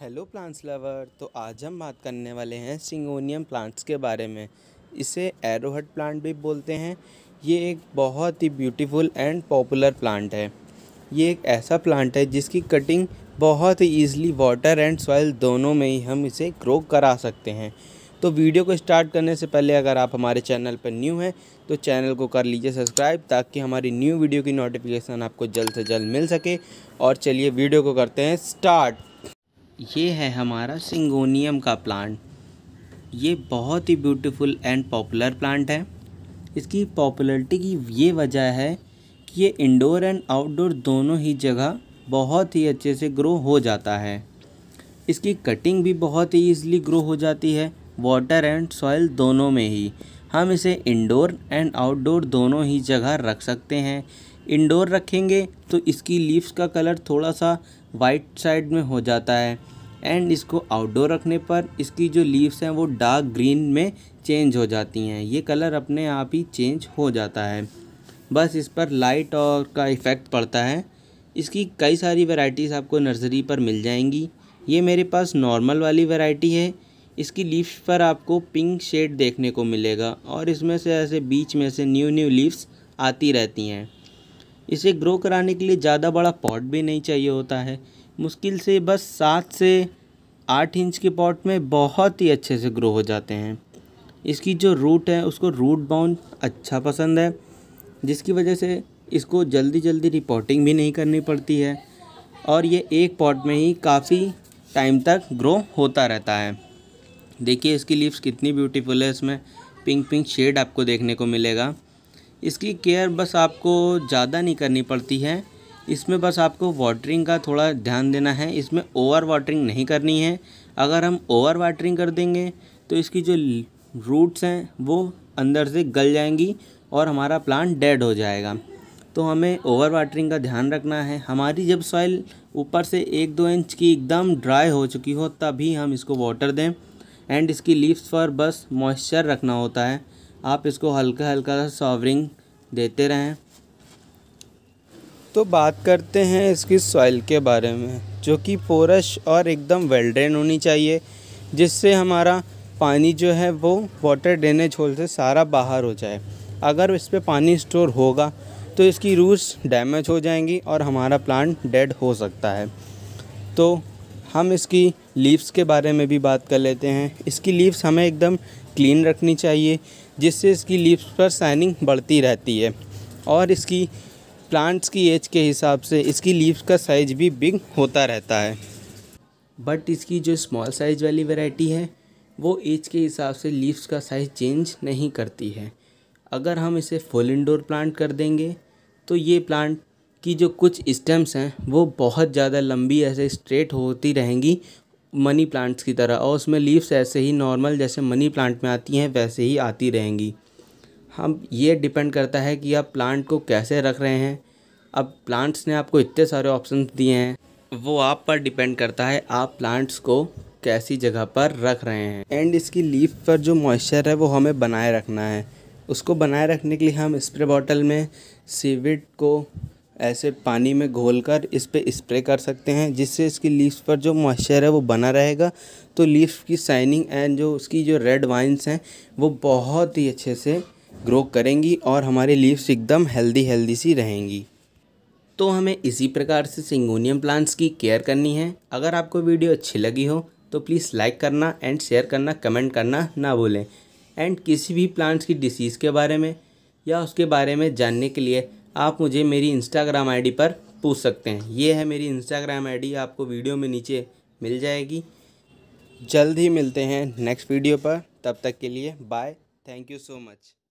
hello plants lover तो आज हम बात करने वाले हैं सिंगोनियम प्लांट्स के बारे में इसे एरोहट प्लांट भी बोलते हैं ये एक बहुत ही ब्यूटीफुल एंड पॉपुलर प्लांट है ये एक ऐसा प्लांट है जिसकी कटिंग बहुत ही ईजिली वाटर एंड सॉइल दोनों में ही हम इसे ग्रो करा सकते हैं तो वीडियो को स्टार्ट करने से पहले अगर आप हमारे चैनल पर न्यू हैं तो चैनल को कर लीजिए सब्सक्राइब ताकि हमारी न्यू वीडियो की नोटिफिकेशन आपको जल्द से जल्द मिल सके और चलिए वीडियो को करते हैं स्टार्ट ये है हमारा सिंगोनियम का प्लांट ये बहुत ही ब्यूटीफुल एंड पॉपुलर प्लांट है इसकी पॉपुलरिटी की ये वजह है कि ये इंडोर एंड आउटडोर दोनों ही जगह बहुत ही अच्छे से ग्रो हो जाता है इसकी कटिंग भी बहुत ही ईजिली ग्रो हो जाती है वाटर एंड सॉइल दोनों में ही हम इसे इंडोर एंड आउटडोर दोनों ही जगह रख सकते हैं इंडोर रखेंगे तो इसकी लीव्स का कलर थोड़ा सा वाइट साइड में हो जाता है एंड इसको आउटडोर रखने पर इसकी जो लीव्स हैं वो डार्क ग्रीन में चेंज हो जाती हैं ये कलर अपने आप ही चेंज हो जाता है बस इस पर लाइट और का इफ़ेक्ट पड़ता है इसकी कई सारी वैरायटीज़ आपको नर्सरी पर मिल जाएंगी ये मेरे पास नॉर्मल वाली वैरायटी है इसकी लीव्स पर आपको पिंक शेड देखने को मिलेगा और इसमें से ऐसे बीच में से न्यू न्यू लीव्स आती रहती हैं इसे ग्रो कराने के लिए ज़्यादा बड़ा पॉट भी नहीं चाहिए होता है मुश्किल से बस सात से आठ इंच के पॉट में बहुत ही अच्छे से ग्रो हो जाते हैं इसकी जो रूट है उसको रूट बाउंड अच्छा पसंद है जिसकी वजह से इसको जल्दी जल्दी रिपोर्टिंग भी नहीं करनी पड़ती है और ये एक पॉट में ही काफ़ी टाइम तक ग्रो होता रहता है देखिए इसकी लीव्स कितनी ब्यूटीफुल है इसमें पिंक पिंक शेड आपको देखने को मिलेगा इसकी केयर बस आपको ज़्यादा नहीं करनी पड़ती है इसमें बस आपको वाटरिंग का थोड़ा ध्यान देना है इसमें ओवर वाटरिंग नहीं करनी है अगर हम ओवर वाटरिंग कर देंगे तो इसकी जो रूट्स हैं वो अंदर से गल जाएंगी और हमारा प्लांट डेड हो जाएगा तो हमें ओवर वाटरिंग का ध्यान रखना है हमारी जब सॉइल ऊपर से एक दो इंच की एकदम ड्राई हो चुकी हो तभी हम इसको वाटर दें एंड इसकी लीव्स पर बस मॉइस्चर रखना होता है आप इसको हल्का हल्का सा सॉवरिंग देते रहें तो बात करते हैं इसकी सॉइल के बारे में जो कि पोरश और एकदम वेल ड्रेन होनी चाहिए जिससे हमारा पानी जो है वो वाटर ड्रेनेज होल से सारा बाहर हो जाए अगर इस पर पानी स्टोर होगा तो इसकी रूट्स डैमेज हो जाएंगी और हमारा प्लांट डेड हो सकता है तो हम इसकी लीव्स के बारे में भी बात कर लेते हैं इसकी लीव्स हमें एकदम क्लीन रखनी चाहिए जिससे इसकी लीव्स पर शाइनिंग बढ़ती रहती है और इसकी प्लांट्स की एज के हिसाब से इसकी लीव्स का साइज भी बिग होता रहता है बट इसकी जो स्मॉल साइज वाली वैरायटी है वो एज के हिसाब से लीव्स का साइज चेंज नहीं करती है अगर हम इसे फुल इंडोर प्लांट कर देंगे तो ये प्लांट की जो कुछ स्टेम्स हैं वो बहुत ज़्यादा लंबी ऐसे स्ट्रेट होती रहेंगी मनी प्लांट्स की तरह और उसमें लीव्स ऐसे ही नॉर्मल जैसे मनी प्लांट में आती हैं वैसे ही आती रहेंगी हम ये डिपेंड करता है कि आप प्लांट को कैसे रख रहे हैं अब प्लांट्स ने आपको इतने सारे ऑप्शन दिए हैं वो आप पर डिपेंड करता है आप प्लांट्स को कैसी जगह पर रख रहे हैं एंड इसकी लीफ पर जो मॉइस्चर है वो हमें बनाए रखना है उसको बनाए रखने के लिए हम स्प्रे बॉटल में सीविड को ऐसे पानी में घोल कर इस पर स्प्रे कर सकते हैं जिससे इसकी लीव्स पर जो मॉइस्चर है वो बना रहेगा तो लीव्स की शाइनिंग एंड जो उसकी जो रेड वाइन्स हैं वो बहुत ही अच्छे से ग्रो करेंगी और हमारी लीव्स एकदम हेल्दी हेल्दी सी रहेंगी तो हमें इसी प्रकार से सिंगोनियम प्लांट्स की केयर करनी है अगर आपको वीडियो अच्छी लगी हो तो प्लीज़ लाइक करना एंड शेयर करना कमेंट करना ना भूलें एंड किसी भी प्लांट्स की डिसीज़ के बारे में या उसके बारे में जानने के लिए आप मुझे मेरी इंस्टाग्राम आईडी पर पूछ सकते हैं ये है मेरी इंस्टाग्राम आईडी आपको वीडियो में नीचे मिल जाएगी जल्द ही मिलते हैं नेक्स्ट वीडियो पर तब तक के लिए bye thank you so much